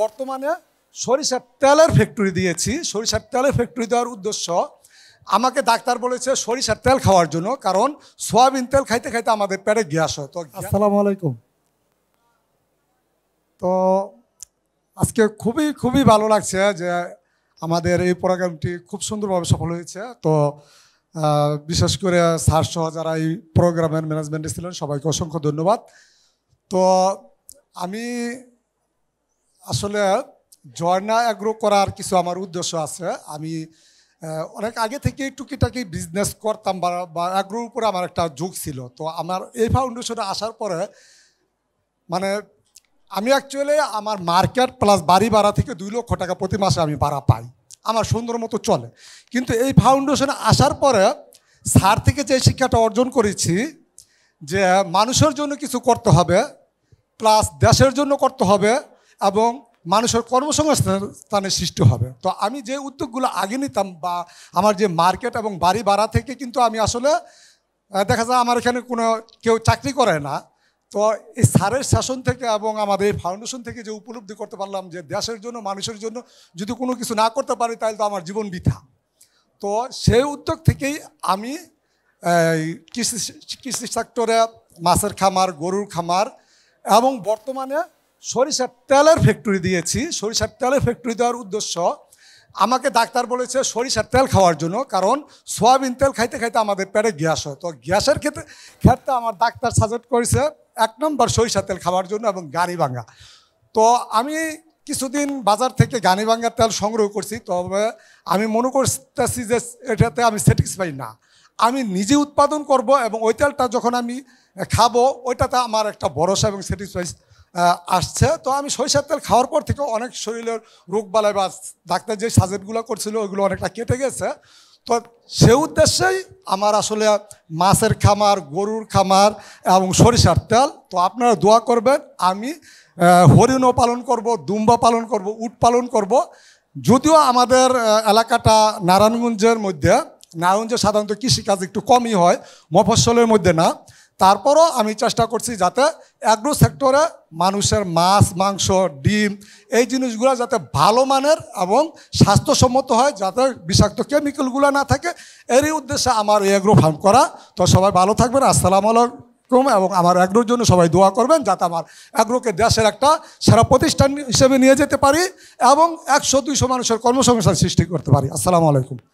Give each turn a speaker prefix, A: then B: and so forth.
A: বর্তমানে সরিষার তেলের ফ্যাক্টরি দিয়েছি সরিষার তেলের ফ্যাক্টরি দেওয়ার উদ্দেশ্য আমাকে ডাক্তার বলেছে সরিষার তেল খাওয়ার জন্য কারণ সোয়াবিন তেল খাইতে খাইতে আমাদের পেটে গ্যাস হয় তো আসসালামু আলাইকুম তো আজকে খুবই খুবই ভালো লাগছে যে আমাদের এই প্রোগ্রামটি খুব সুন্দরভাবে সফল হয়েছে তো বিশেষ করে স্যার সহ যারা এই প্রোগ্রামের ম্যানেজমেন্টে ছিলেন সবাইকে অসংখ্য ধন্যবাদ তো আমি আসলে ঝর্ণা অ্যাগ্রো করার কিছু আমার উদ্দেশ্য আছে আমি অনেক আগে থেকে টুকিটাকি বিজনেস করতাম বা অ্যাগ্রোর উপরে আমার একটা যুগ ছিল তো আমার এই ফাউন্ডেশনে আসার পরে মানে আমি অ্যাকচুয়ালি আমার মার্কেট প্লাস বাড়ি ভাড়া থেকে দুই লক্ষ টাকা প্রতি মাসে আমি ভাড়া পাই আমার সুন্দর মতো চলে কিন্তু এই ফাউন্ডেশনে আসার পরে স্যার থেকে যে শিক্ষাটা অর্জন করেছি যে মানুষের জন্য কিছু করতে হবে প্লাস দেশের জন্য করতে হবে এবং মানুষের কর্মসংস্থানের সৃষ্টি হবে তো আমি যে উদ্যোগগুলো আগে নিতাম বা আমার যে মার্কেট এবং বাড়ি ভাড়া থেকে কিন্তু আমি আসলে দেখা যায় আমার এখানে কোনো কেউ চাকরি করে না তো এই সারের শাসন থেকে এবং আমাদের এই ফাউন্ডেশন থেকে যে উপলব্ধি করতে পারলাম যে দেশের জন্য মানুষের জন্য যদি কোনো কিছু না করতে পারি তাহলে তো আমার জীবন বৃথা তো সেই উদ্যোগ থেকেই আমি কৃষি কৃষি সেক্টরে মাছের খামার গরুর খামার এবং বর্তমানে সরিষার তেলের ফ্যাক্টরি দিয়েছি সরিষার তেলের ফ্যাক্টরি দেওয়ার উদ্দেশ্য আমাকে ডাক্তার বলেছে সরিষার তেল খাওয়ার জন্য কারণ সোয়াবিন তেল খাইতে খাইতে আমাদের পেটে গ্যাস হয় তো গ্যাসের ক্ষেত্রে ক্ষেত্রে আমার ডাক্তার সাজেস্ট করেছে এক নম্বর সরিষার তেল খাওয়ার জন্য এবং গাড়ি ভাঙা তো আমি কিছুদিন বাজার থেকে গানিবাঙ্গার তেল সংগ্রহ করছি তবে আমি মনে করতেছি যে এটাতে আমি স্যাটিসফাই না আমি নিজে উৎপাদন করব এবং ওই তেলটা যখন আমি খাবো ওইটাতে আমার একটা ভরসা এবং স্যাটিসফাই আসছে তো আমি সরিষার তেল খাওয়ার পর থেকে অনেক শরীরের রোগ বালায় বা ডাক্তার যে সাজেটগুলো করছিল ওইগুলো অনেকটা কেটে গেছে তো সে উদ্দেশ্যেই আমার আসলে মাছের খামার গরুর খামার এবং সরিষার তেল তো আপনারা দোয়া করবেন আমি হরিণও পালন করব দুম্বা পালন করব উট পালন করব যদিও আমাদের এলাকাটা নারায়ণগঞ্জের মধ্যে নারায়ণগঞ্জে সাধারণত কৃষিকাজ একটু কমই হয় মফসলের মধ্যে না তারপরও আমি চেষ্টা করছি যাতে অ্যাগ্রো সেক্টরে মানুষের মাছ মাংস ডিম এই জিনিসগুলো যাতে ভালো মানের এবং স্বাস্থ্যসম্মত হয় যাতে বিষাক্ত কেমিক্যালগুলো না থাকে এরই উদ্দেশ্যে আমার এই অ্যাগ্রো ফার্ম করা তো সবাই ভালো থাকবেন আসসালাম আলাইকুম এবং আমার অ্যাগ্রোর জন্য সবাই দোয়া করবেন যাতে আমার অ্যাগ্রোকে দেশের একটা সেরা প্রতিষ্ঠান হিসেবে নিয়ে যেতে পারি এবং একশো দুইশো মানুষের কর্মসংস্থান সৃষ্টি করতে পারি আসসালামু আলাইকুম